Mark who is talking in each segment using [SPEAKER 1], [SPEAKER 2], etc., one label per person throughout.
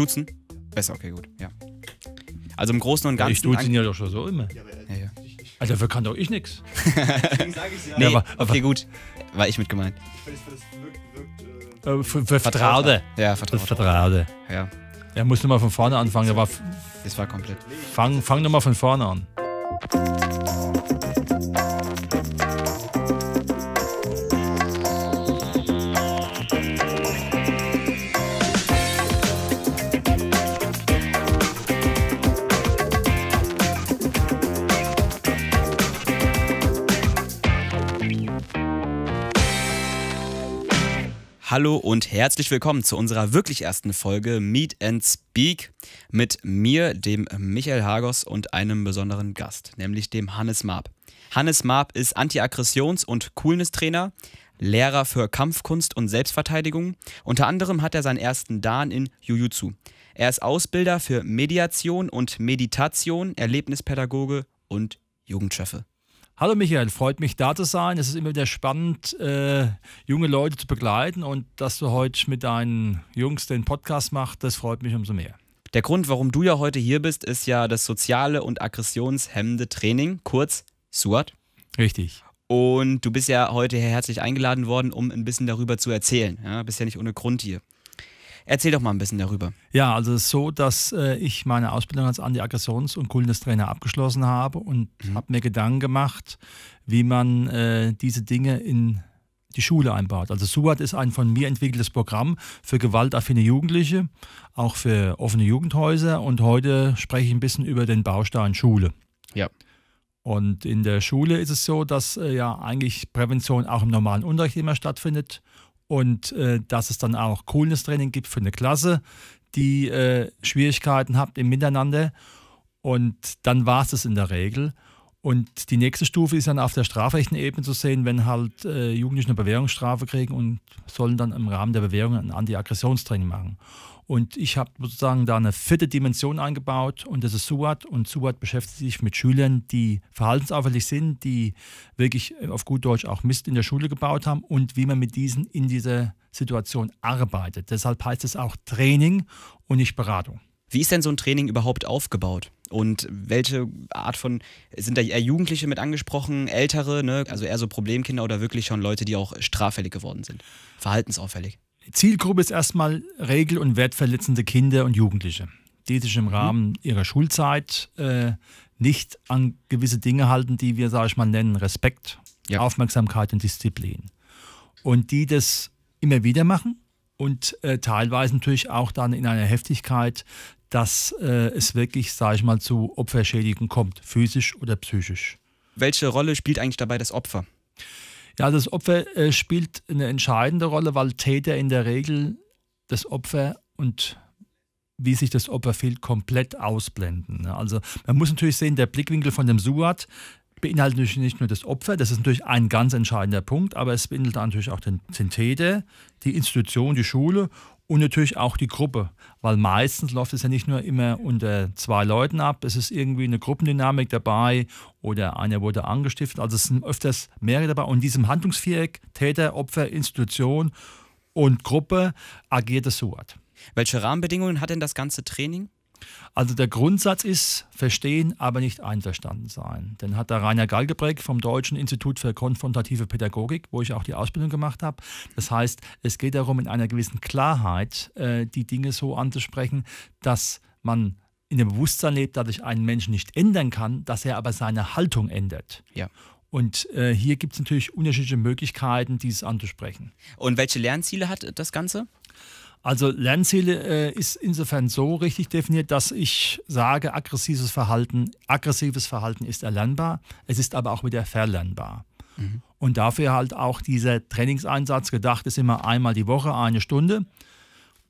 [SPEAKER 1] Duzen? Besser, okay, gut, ja. Also im Großen und Ganzen. ich duze ihn ja doch schon so immer. Ja, äh, ja, Also dafür kann doch ich nichts. Deswegen sage ich ja. Nee, aber, okay, gut. War ich mit gemeint.
[SPEAKER 2] für, äh, äh, für Vertraute. Ja, Vertraute. Vertraute. Ja. Er muss nochmal von vorne anfangen. Der war. Das war komplett. Fang, fang nochmal von vorne an.
[SPEAKER 1] Hallo und herzlich willkommen zu unserer wirklich ersten Folge Meet and Speak mit mir, dem Michael Hagos und einem besonderen Gast, nämlich dem Hannes Marb. Hannes Marb ist Anti-Aggressions- und Coolness-Trainer, Lehrer für Kampfkunst und Selbstverteidigung. Unter anderem hat er seinen ersten Dan in Jujutsu. Er ist Ausbilder für Mediation und Meditation, Erlebnispädagoge und Jugendscheffe. Hallo Michael, freut mich da zu sein. Es ist immer wieder spannend, äh,
[SPEAKER 2] junge Leute zu begleiten und dass du heute mit deinen Jungs den Podcast machst, das freut mich umso mehr.
[SPEAKER 1] Der Grund, warum du ja heute hier bist, ist ja das soziale und aggressionshemmende Training, kurz SWAT. Richtig. Und du bist ja heute herzlich eingeladen worden, um ein bisschen darüber zu erzählen. Ja, bist ja nicht ohne Grund hier. Erzähl doch mal ein bisschen darüber. Ja, also es ist so,
[SPEAKER 2] dass äh, ich meine Ausbildung als Anti-Aggressions- und Coolness-Trainer abgeschlossen habe und mhm. habe mir Gedanken gemacht, wie man äh, diese Dinge in die Schule einbaut. Also SUAT ist ein von mir entwickeltes Programm für gewaltaffine Jugendliche, auch für offene Jugendhäuser und heute spreche ich ein bisschen über den Baustein Schule. Ja. Und in der Schule ist es so, dass äh, ja eigentlich Prävention auch im normalen Unterricht immer stattfindet und äh, dass es dann auch Coolness-Training gibt für eine Klasse, die äh, Schwierigkeiten hat im Miteinander. Und dann war es das in der Regel. Und die nächste Stufe ist dann auf der strafrechtlichen Ebene zu sehen, wenn halt äh, Jugendliche eine Bewährungsstrafe kriegen und sollen dann im Rahmen der Bewährung ein Anti-Aggressionstraining machen. Und ich habe sozusagen da eine vierte Dimension eingebaut und das ist SUAT. Und SUAT beschäftigt sich mit Schülern, die verhaltensauffällig sind, die wirklich äh, auf gut Deutsch auch Mist in der Schule gebaut haben und wie man mit diesen in dieser Situation arbeitet. Deshalb heißt es auch Training
[SPEAKER 1] und nicht Beratung. Wie ist denn so ein Training überhaupt aufgebaut? Und welche Art von, sind da eher Jugendliche mit angesprochen, Ältere, ne? also eher so Problemkinder oder wirklich schon Leute, die auch straffällig geworden sind, verhaltensauffällig?
[SPEAKER 2] Zielgruppe ist erstmal regel- und wertverletzende Kinder und Jugendliche, die sich im mhm. Rahmen ihrer Schulzeit äh, nicht an gewisse Dinge halten, die wir, sage ich mal, nennen Respekt, ja. Aufmerksamkeit und Disziplin. Und die das immer wieder machen, und äh, teilweise natürlich auch dann in einer Heftigkeit, dass äh, es wirklich, sage ich mal, zu Opferschädigen kommt, physisch oder psychisch.
[SPEAKER 1] Welche Rolle spielt eigentlich dabei das Opfer? Ja, das Opfer äh,
[SPEAKER 2] spielt eine entscheidende Rolle, weil Täter in der Regel das Opfer und wie sich das Opfer fühlt, komplett ausblenden. Ne? Also man muss natürlich sehen, der Blickwinkel von dem Suat beinhaltet natürlich nicht nur das Opfer, das ist natürlich ein ganz entscheidender Punkt, aber es beinhaltet natürlich auch den, den Täter, die Institution, die Schule und natürlich auch die Gruppe, weil meistens läuft es ja nicht nur immer unter zwei Leuten ab, es ist irgendwie eine Gruppendynamik dabei oder einer wurde angestiftet, also es sind öfters mehrere dabei und in diesem Handlungsviereck Täter, Opfer, Institution und Gruppe agiert es so. Welche Rahmenbedingungen hat denn das ganze Training? Also der Grundsatz ist, verstehen, aber nicht einverstanden sein. Den hat der Rainer Galgebreck vom Deutschen Institut für konfrontative Pädagogik, wo ich auch die Ausbildung gemacht habe. Das heißt, es geht darum, in einer gewissen Klarheit äh, die Dinge so anzusprechen, dass man in dem Bewusstsein lebt, dass ich einen Menschen nicht ändern kann, dass er aber seine Haltung ändert. Ja. Und äh, hier gibt es natürlich unterschiedliche Möglichkeiten, dieses anzusprechen. Und welche Lernziele hat das Ganze? Also Lernziele äh, ist insofern so richtig definiert, dass ich sage, aggressives Verhalten, aggressives Verhalten ist erlernbar, es ist aber auch wieder verlernbar. Mhm. Und dafür halt auch dieser Trainingseinsatz gedacht ist immer einmal die Woche, eine Stunde.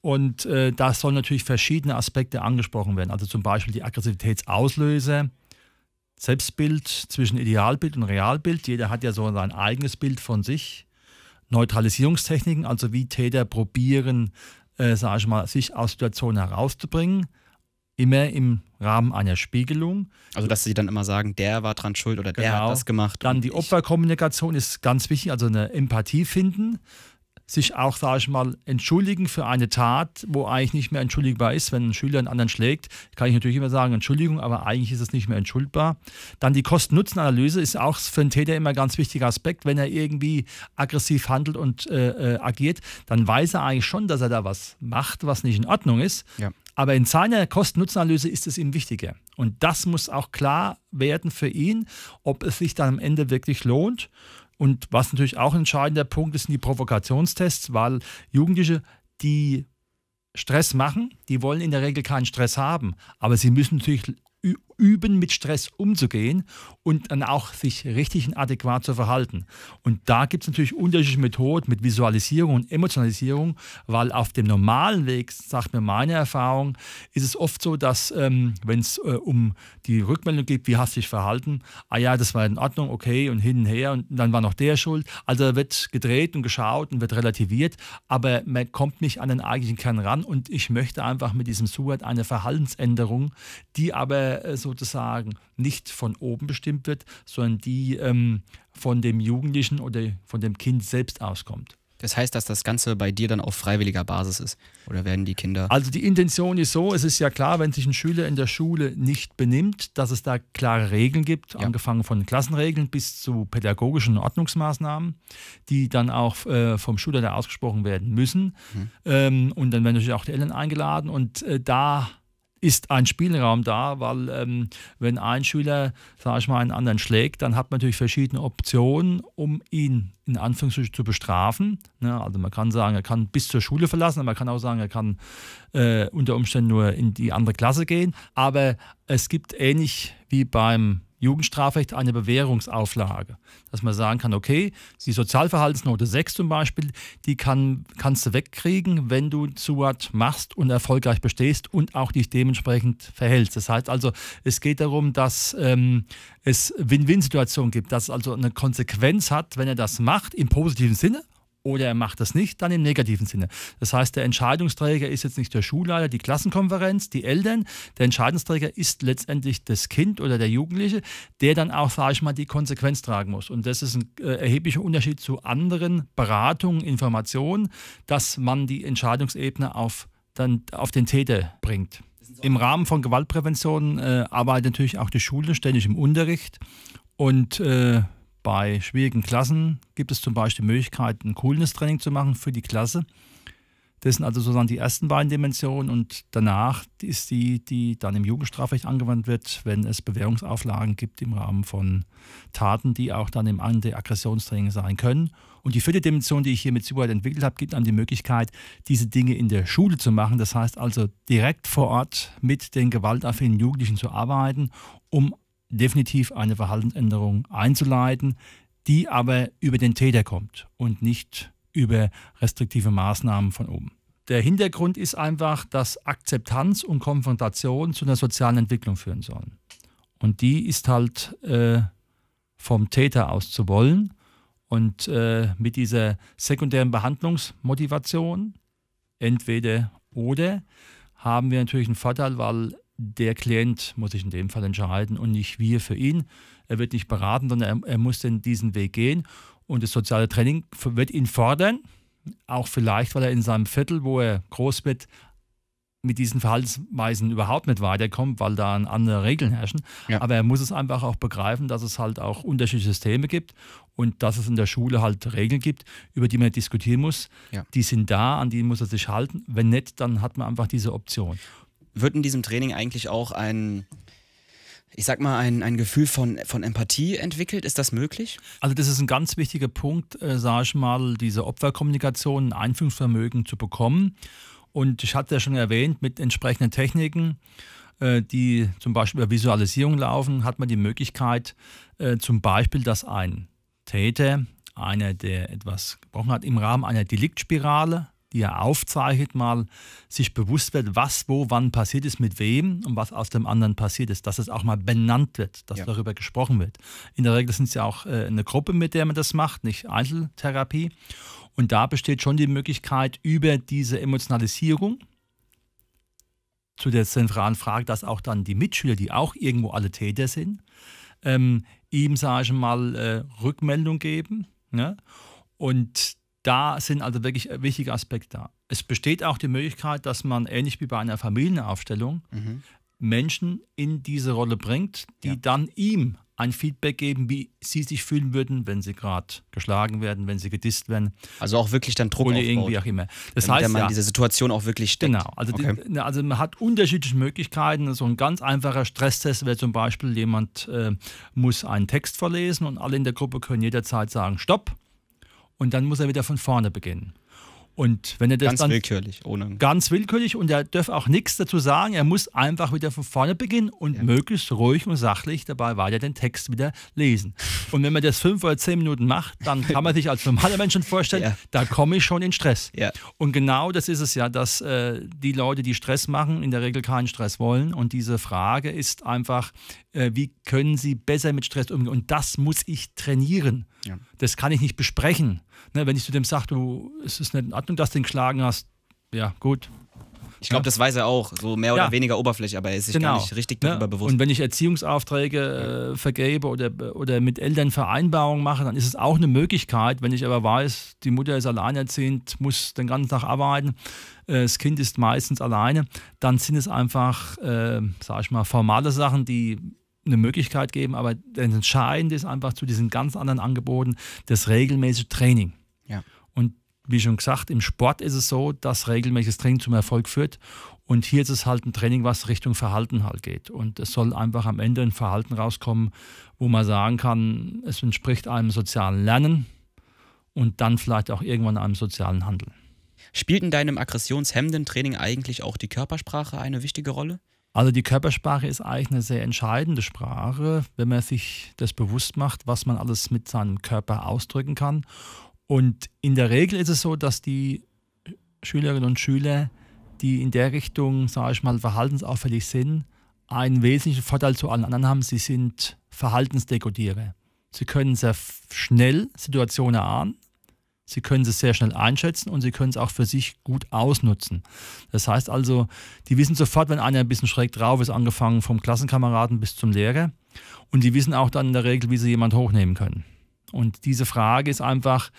[SPEAKER 2] Und äh, da sollen natürlich verschiedene Aspekte angesprochen werden. Also zum Beispiel die Aggressivitätsauslöser, Selbstbild zwischen Idealbild und Realbild. Jeder hat ja so sein eigenes Bild von sich. Neutralisierungstechniken, also wie Täter probieren, äh, sage ich mal, sich aus Situationen herauszubringen, immer im Rahmen einer Spiegelung. Also, dass sie dann immer sagen, der war dran schuld oder der hat genau. das gemacht. Dann die Opferkommunikation ist ganz wichtig, also eine Empathie finden sich auch, sage ich mal, entschuldigen für eine Tat, wo eigentlich nicht mehr entschuldigbar ist. Wenn ein Schüler einen anderen schlägt, kann ich natürlich immer sagen, Entschuldigung, aber eigentlich ist es nicht mehr entschuldbar. Dann die Kosten-Nutzen-Analyse ist auch für einen Täter immer ein ganz wichtiger Aspekt. Wenn er irgendwie aggressiv handelt und äh, äh, agiert, dann weiß er eigentlich schon, dass er da was macht, was nicht in Ordnung ist. Ja. Aber in seiner Kosten-Nutzen-Analyse ist es ihm wichtiger. Und das muss auch klar werden für ihn, ob es sich dann am Ende wirklich lohnt. Und was natürlich auch ein entscheidender Punkt ist, sind die Provokationstests, weil Jugendliche, die Stress machen, die wollen in der Regel keinen Stress haben, aber sie müssen natürlich üben, mit Stress umzugehen und dann auch sich richtig und adäquat zu verhalten. Und da gibt es natürlich unterschiedliche Methoden mit Visualisierung und Emotionalisierung, weil auf dem normalen Weg, sagt mir meine Erfahrung, ist es oft so, dass ähm, wenn es äh, um die Rückmeldung geht, wie hast du dich verhalten, ah ja, das war in Ordnung, okay, und hin und her und dann war noch der schuld. Also wird gedreht und geschaut und wird relativiert, aber man kommt nicht an den eigentlichen Kern ran und ich möchte einfach mit diesem Surat eine Verhaltensänderung, die aber äh, so sozusagen nicht von oben bestimmt wird, sondern die ähm, von dem Jugendlichen oder von dem Kind selbst
[SPEAKER 1] auskommt. Das heißt, dass das Ganze bei dir dann auf freiwilliger Basis ist? Oder werden die Kinder. Also die
[SPEAKER 2] Intention ist so, es ist ja klar, wenn sich ein Schüler in der Schule nicht benimmt, dass es da klare Regeln gibt, ja. angefangen von Klassenregeln bis zu pädagogischen Ordnungsmaßnahmen, die dann auch äh, vom Schulleiter ausgesprochen werden müssen. Mhm. Ähm, und dann werden natürlich auch die Eltern eingeladen und äh, da ist ein Spielraum da, weil ähm, wenn ein Schüler, sage ich mal, einen anderen schlägt, dann hat man natürlich verschiedene Optionen, um ihn in Anführungsstrichen zu bestrafen. Ja, ne, also man kann sagen, er kann bis zur Schule verlassen, aber man kann auch sagen, er kann äh, unter Umständen nur in die andere Klasse gehen. Aber es gibt ähnlich wie beim Jugendstrafrecht eine Bewährungsauflage, dass man sagen kann, okay, die Sozialverhaltensnote 6 zum Beispiel, die kann, kannst du wegkriegen, wenn du Zuat machst und erfolgreich bestehst und auch dich dementsprechend verhältst. Das heißt also, es geht darum, dass ähm, es Win-Win-Situationen gibt, dass es also eine Konsequenz hat, wenn er das macht, im positiven Sinne, oder er macht das nicht, dann im negativen Sinne. Das heißt, der Entscheidungsträger ist jetzt nicht der Schulleiter, die Klassenkonferenz, die Eltern. Der Entscheidungsträger ist letztendlich das Kind oder der Jugendliche, der dann auch, sage ich mal, die Konsequenz tragen muss. Und das ist ein äh, erheblicher Unterschied zu anderen Beratungen, Informationen, dass man die Entscheidungsebene auf, dann, auf den Täter bringt. Im Rahmen von Gewaltprävention äh, arbeitet natürlich auch die Schule ständig im Unterricht und äh, bei schwierigen Klassen gibt es zum Beispiel Möglichkeiten, ein Coolness-Training zu machen für die Klasse. Das sind also sozusagen die ersten beiden Dimensionen und danach ist die, die dann im Jugendstrafrecht angewandt wird, wenn es Bewährungsauflagen gibt im Rahmen von Taten, die auch dann im Anti-Aggressionstraining sein können. Und die vierte Dimension, die ich hier mit Sicherheit entwickelt habe, gibt dann die Möglichkeit, diese Dinge in der Schule zu machen. Das heißt also direkt vor Ort mit den gewaltaffinen Jugendlichen zu arbeiten, um definitiv eine Verhaltensänderung einzuleiten, die aber über den Täter kommt und nicht über restriktive Maßnahmen von oben. Der Hintergrund ist einfach, dass Akzeptanz und Konfrontation zu einer sozialen Entwicklung führen sollen. Und die ist halt äh, vom Täter aus zu wollen. Und äh, mit dieser sekundären Behandlungsmotivation, entweder oder, haben wir natürlich einen Vorteil, weil der Klient muss sich in dem Fall entscheiden und nicht wir für ihn. Er wird nicht beraten, sondern er, er muss denn diesen Weg gehen. Und das soziale Training wird ihn fordern, auch vielleicht, weil er in seinem Viertel, wo er groß wird, mit diesen Verhaltensweisen überhaupt nicht weiterkommt, weil da andere Regeln herrschen. Ja. Aber er muss es einfach auch begreifen, dass es halt auch unterschiedliche Systeme gibt und dass es in der Schule halt Regeln gibt, über die man diskutieren muss. Ja. Die sind da, an die muss er sich halten. Wenn nicht, dann hat man einfach diese Option
[SPEAKER 1] wird in diesem Training eigentlich auch ein, ich sag mal, ein, ein Gefühl von, von Empathie entwickelt? Ist das möglich? Also, das ist ein ganz wichtiger Punkt, äh, sage ich mal, diese
[SPEAKER 2] Opferkommunikation, ein Einfühlungsvermögen zu bekommen. Und ich hatte ja schon erwähnt, mit entsprechenden Techniken, äh, die zum Beispiel über Visualisierung laufen, hat man die Möglichkeit, äh, zum Beispiel, dass ein Täter, einer, der etwas gebrochen hat, im Rahmen einer Deliktspirale die er aufzeichnet, mal sich bewusst wird, was, wo, wann passiert ist, mit wem und was aus dem anderen passiert ist. Dass es auch mal benannt wird, dass ja. darüber gesprochen wird. In der Regel sind es ja auch äh, eine Gruppe, mit der man das macht, nicht Einzeltherapie. Und da besteht schon die Möglichkeit, über diese Emotionalisierung zu der zentralen Frage, dass auch dann die Mitschüler, die auch irgendwo alle Täter sind, ähm, ihm, sage ich mal, äh, Rückmeldung geben. Ne? Und da sind also wirklich äh, wichtige Aspekte da. Es besteht auch die Möglichkeit, dass man ähnlich wie bei einer Familienaufstellung mhm. Menschen in diese Rolle bringt, die ja. dann ihm ein Feedback geben, wie sie sich fühlen würden, wenn sie gerade geschlagen werden, wenn sie gedisst werden.
[SPEAKER 1] Also auch wirklich dann Druck Oder aufbaut, irgendwie auch immer. Das heißt, man ja, diese Situation auch wirklich steckt. Genau. Also, okay.
[SPEAKER 2] die, also man hat unterschiedliche Möglichkeiten. So ein ganz einfacher Stresstest wäre zum Beispiel, jemand äh, muss einen Text verlesen und alle in der Gruppe können jederzeit sagen, stopp und dann muss er wieder von vorne beginnen. Und wenn er das ganz dann. willkürlich, ohne. Ganz willkürlich und er darf auch nichts dazu sagen. Er muss einfach wieder von vorne beginnen und ja. möglichst ruhig und sachlich dabei weiter den Text wieder lesen. Und wenn man das fünf oder zehn Minuten macht, dann kann man sich als normaler Mensch schon vorstellen, ja. da komme ich schon in Stress. Ja. Und genau das ist es ja, dass äh, die Leute, die Stress machen, in der Regel keinen Stress wollen. Und diese Frage ist einfach, äh, wie können sie besser mit Stress umgehen? Und das muss ich trainieren. Das kann ich nicht besprechen. Ne, wenn ich zu dem sage, du, es ist nicht in Ordnung, und das Ding geschlagen hast, ja, gut. Ich glaube, ja.
[SPEAKER 1] das weiß er auch, so mehr oder ja. weniger Oberfläche, aber er ist sich genau. gar nicht richtig darüber ja. Ne? bewusst. Und
[SPEAKER 2] wenn ich Erziehungsaufträge äh, vergebe oder, oder mit Eltern Vereinbarungen mache, dann ist es auch eine Möglichkeit, wenn ich aber weiß, die Mutter ist alleinerziehend, muss den ganzen Tag arbeiten, äh, das Kind ist meistens alleine, dann sind es einfach, äh, sag ich mal, formale Sachen, die eine Möglichkeit geben, aber das Entscheidende ist einfach zu diesen ganz anderen Angeboten das regelmäßige Training. Und wie schon gesagt, im Sport ist es so, dass regelmäßiges Training zum Erfolg führt. Und hier ist es halt ein Training, was Richtung Verhalten halt geht. Und es soll einfach am Ende ein Verhalten rauskommen,
[SPEAKER 1] wo man sagen kann, es entspricht einem sozialen Lernen und dann vielleicht auch irgendwann einem sozialen Handeln. Spielt in deinem aggressionshemmenden Training eigentlich auch die Körpersprache eine wichtige Rolle? Also die Körpersprache ist eigentlich eine
[SPEAKER 2] sehr entscheidende Sprache, wenn man sich das bewusst macht, was man alles mit seinem Körper ausdrücken kann und in der Regel ist es so, dass die Schülerinnen und Schüler, die in der Richtung, sage ich mal, verhaltensauffällig sind, einen wesentlichen Vorteil zu allen anderen haben. Sie sind Verhaltensdekodiere. Sie können sehr schnell Situationen erahnen, sie können sie sehr schnell einschätzen und sie können es auch für sich gut ausnutzen. Das heißt also, die wissen sofort, wenn einer ein bisschen schräg drauf ist, angefangen vom Klassenkameraden bis zum Lehrer. Und die wissen auch dann in der Regel, wie sie jemand hochnehmen können. Und diese Frage ist einfach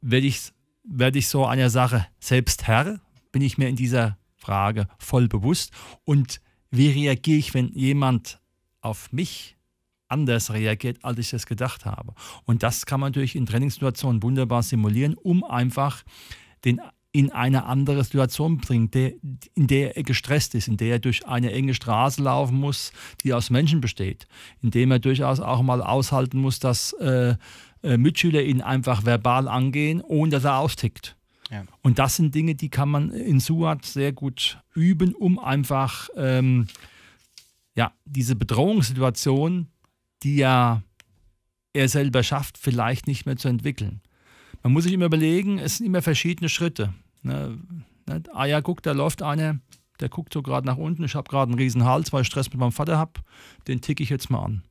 [SPEAKER 2] werde ich, werd ich so einer Sache selbst Herr? Bin ich mir in dieser Frage voll bewusst? Und wie reagiere ich, wenn jemand auf mich anders reagiert, als ich das gedacht habe? Und das kann man natürlich in Trainingssituationen wunderbar simulieren, um einfach den in eine andere Situation bringt, der, in der er gestresst ist, in der er durch eine enge Straße laufen muss, die aus Menschen besteht, in dem er durchaus auch mal aushalten muss, dass äh, äh, Mitschüler ihn einfach verbal angehen, ohne dass er austickt. Ja. Und das sind Dinge, die kann man in Suat sehr gut üben, um einfach ähm, ja, diese Bedrohungssituation, die ja er selber schafft, vielleicht nicht mehr zu entwickeln. Man muss sich immer überlegen, es sind immer verschiedene Schritte. Ne? ne? Ah ja, guck, da läuft einer, der guckt so gerade nach unten, ich habe gerade einen riesen Hals, weil ich Stress mit meinem Vater habe, den ticke ich jetzt mal an.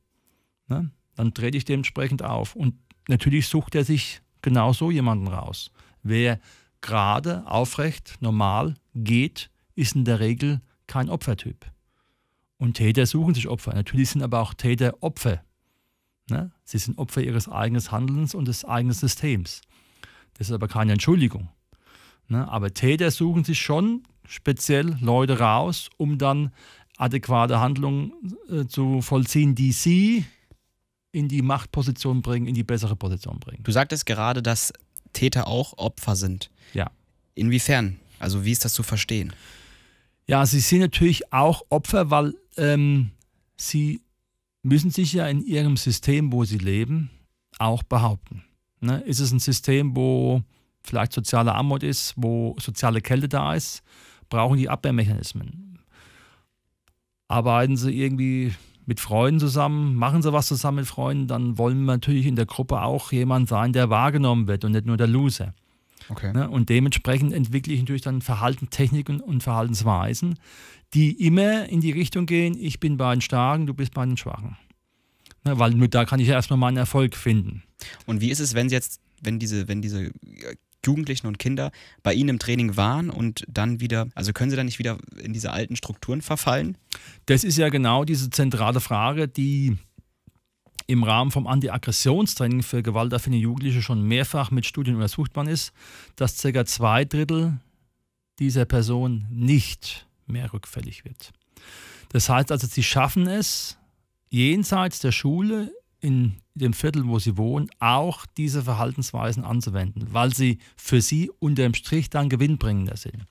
[SPEAKER 2] Ne? Dann trete ich dementsprechend auf. Und natürlich sucht er sich genau so jemanden raus. Wer gerade, aufrecht, normal geht, ist in der Regel kein Opfertyp. Und Täter suchen sich Opfer. Natürlich sind aber auch Täter Opfer. Ne? Sie sind Opfer ihres eigenen Handelns und des eigenen Systems. Das ist aber keine Entschuldigung. Ne? Aber Täter suchen sich schon speziell Leute raus, um dann adäquate Handlungen äh, zu vollziehen, die sie in die Machtposition bringen, in die bessere Position bringen.
[SPEAKER 1] Du sagtest gerade, dass Täter auch Opfer sind. Ja. Inwiefern? Also wie ist das zu verstehen? Ja, sie sind natürlich auch Opfer, weil ähm, sie müssen sich ja in ihrem
[SPEAKER 2] System, wo sie leben, auch behaupten. Ne? Ist es ein System, wo vielleicht soziale Armut ist, wo soziale Kälte da ist? Brauchen die Abwehrmechanismen? Arbeiten sie irgendwie mit Freunden zusammen, machen sie was zusammen mit Freunden, dann wollen wir natürlich in der Gruppe auch jemand sein, der wahrgenommen wird und nicht nur der Loser. Okay. Ne? Und dementsprechend entwickle ich natürlich dann Verhaltenstechniken und Verhaltensweisen, die immer in die Richtung gehen, ich bin bei den Starken, du bist bei den Schwachen. Ne, weil nur da
[SPEAKER 1] kann ich ja erstmal meinen Erfolg finden. Und wie ist es, wenn jetzt, wenn diese, wenn diese äh, Jugendlichen und Kinder bei Ihnen im Training waren und dann wieder, also können Sie dann nicht wieder in diese alten Strukturen verfallen? Das ist ja genau diese zentrale Frage, die im
[SPEAKER 2] Rahmen vom Antiaggressionstraining für gewaltaffine Jugendliche schon mehrfach mit Studien untersucht worden ist, dass ca. zwei Drittel dieser Personen nicht mehr rückfällig wird. Das heißt also, sie schaffen es, jenseits der Schule in dem Viertel, wo sie wohnen, auch diese Verhaltensweisen anzuwenden, weil sie für sie unter dem Strich dann gewinnbringender sind.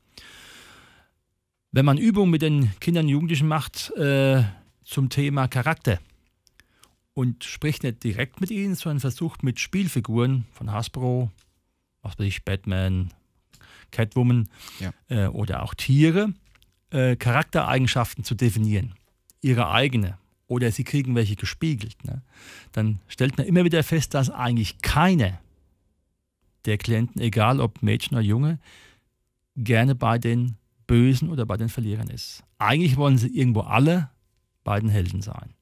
[SPEAKER 2] Wenn man Übungen mit den Kindern und Jugendlichen macht äh, zum Thema Charakter und spricht nicht direkt mit ihnen, sondern versucht mit Spielfiguren von Hasbro, was weiß ich, Batman, Catwoman ja. äh, oder auch Tiere, äh, Charaktereigenschaften zu definieren, ihre eigene oder sie kriegen welche gespiegelt, ne, dann stellt man immer wieder fest, dass eigentlich keine der Klienten, egal ob Mädchen oder Junge, gerne bei den Bösen oder bei den Verlierern ist. Eigentlich wollen sie irgendwo alle bei den Helden sein.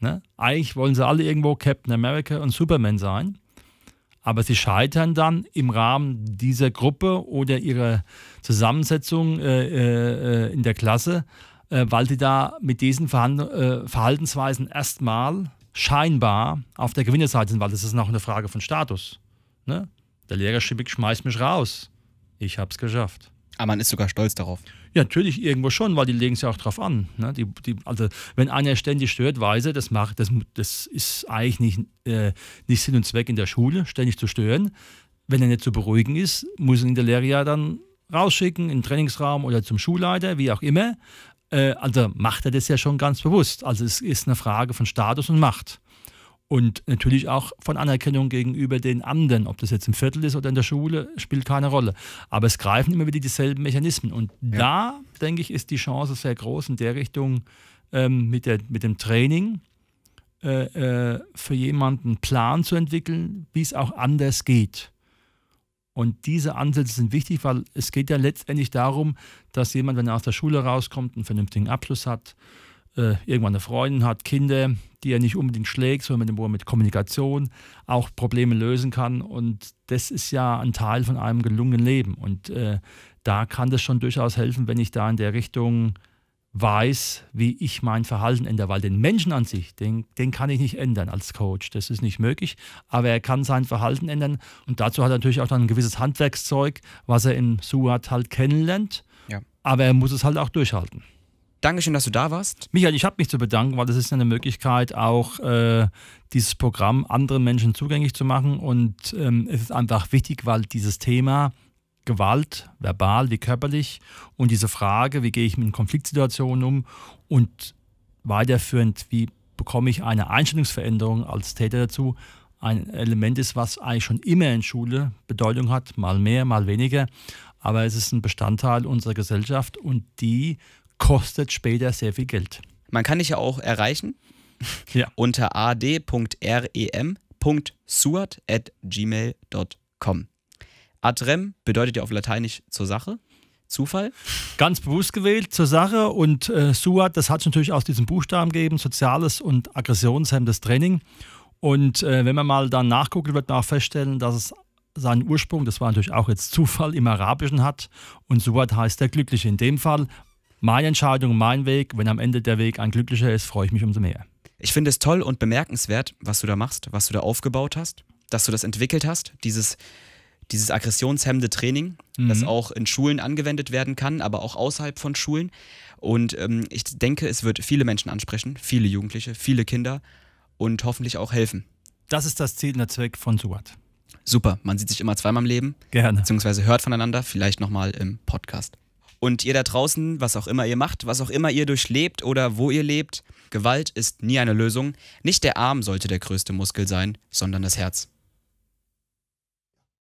[SPEAKER 2] Ne? Eigentlich wollen sie alle irgendwo Captain America und Superman sein, aber sie scheitern dann im Rahmen dieser Gruppe oder ihrer Zusammensetzung äh, äh, äh in der Klasse äh, weil die da mit diesen Verhand äh, Verhaltensweisen erstmal scheinbar auf der Gewinnerseite sind, weil das ist noch eine Frage von Status. Ne? Der Lehrer schmeißt mich raus. Ich hab's geschafft.
[SPEAKER 1] Aber ah, man ist sogar stolz darauf.
[SPEAKER 2] Ja, natürlich irgendwo schon, weil die legen es ja auch drauf an. Ne? Die, die, also wenn einer ständig stört, weise, das macht, das, das ist eigentlich nicht, äh, nicht Sinn und Zweck in der Schule, ständig zu stören. Wenn er nicht zu so beruhigen ist, muss er ihn der Lehre ja dann rausschicken, in den Trainingsraum oder zum Schulleiter, wie auch immer. Äh, also macht er das ja schon ganz bewusst. Also es ist eine Frage von Status und Macht. Und natürlich auch von Anerkennung gegenüber den anderen. Ob das jetzt im Viertel ist oder in der Schule, spielt keine Rolle. Aber es greifen immer wieder dieselben Mechanismen. Und ja. da, denke ich, ist die Chance sehr groß in der Richtung ähm, mit, der, mit dem Training äh, äh, für jemanden einen Plan zu entwickeln, wie es auch anders geht. Und diese Ansätze sind wichtig, weil es geht ja letztendlich darum, dass jemand, wenn er aus der Schule rauskommt, einen vernünftigen Abschluss hat, äh, irgendwann eine Freundin hat, Kinder, die er nicht unbedingt schlägt, sondern mit, wo er mit Kommunikation auch Probleme lösen kann. Und das ist ja ein Teil von einem gelungenen Leben. Und äh, da kann das schon durchaus helfen, wenn ich da in der Richtung weiß, wie ich mein Verhalten ändere, weil den Menschen an sich, den, den kann ich nicht ändern als Coach. Das ist nicht möglich, aber er kann sein Verhalten ändern und dazu hat er natürlich auch dann ein gewisses Handwerkszeug, was er im Suat halt, halt kennenlernt, ja. aber er muss es halt auch durchhalten. Dankeschön, dass du da warst. Michael, ich habe mich zu bedanken, weil das ist eine Möglichkeit, auch äh, dieses Programm anderen Menschen zugänglich zu machen. Und ähm, es ist einfach wichtig, weil dieses Thema Gewalt, verbal wie körperlich und diese Frage, wie gehe ich mit Konfliktsituationen um und weiterführend, wie bekomme ich eine Einstellungsveränderung als Täter dazu, ein Element ist, was eigentlich schon immer in Schule Bedeutung hat, mal mehr, mal weniger, aber es ist ein Bestandteil unserer Gesellschaft und die kostet
[SPEAKER 1] später sehr viel Geld. Man kann dich ja auch erreichen ja. unter ad.rem.suat.gmail.com. Adrem bedeutet ja auf Lateinisch zur Sache. Zufall? Ganz bewusst gewählt zur Sache und
[SPEAKER 2] äh, Suat, das hat es natürlich aus diesem Buchstaben gegeben, soziales und aggressionshemmendes Training. Und äh, wenn man mal dann nachguckt, wird man auch feststellen, dass es seinen Ursprung, das war natürlich auch jetzt Zufall, im Arabischen hat. Und Suat heißt der Glückliche. In dem Fall meine Entscheidung, mein
[SPEAKER 1] Weg. Wenn am Ende der Weg ein Glücklicher ist, freue ich mich umso mehr. Ich finde es toll und bemerkenswert, was du da machst, was du da aufgebaut hast, dass du das entwickelt hast, dieses dieses aggressionshemmende Training, mhm. das auch in Schulen angewendet werden kann, aber auch außerhalb von Schulen. Und ähm, ich denke, es wird viele Menschen ansprechen, viele Jugendliche, viele Kinder und hoffentlich auch helfen. Das ist das Ziel und der Zweck von SUAT. Super, man sieht sich immer zweimal im Leben. Gerne. Beziehungsweise hört voneinander, vielleicht nochmal im Podcast. Und ihr da draußen, was auch immer ihr macht, was auch immer ihr durchlebt oder wo ihr lebt, Gewalt ist nie eine Lösung. Nicht der Arm sollte der größte Muskel sein, sondern das Herz.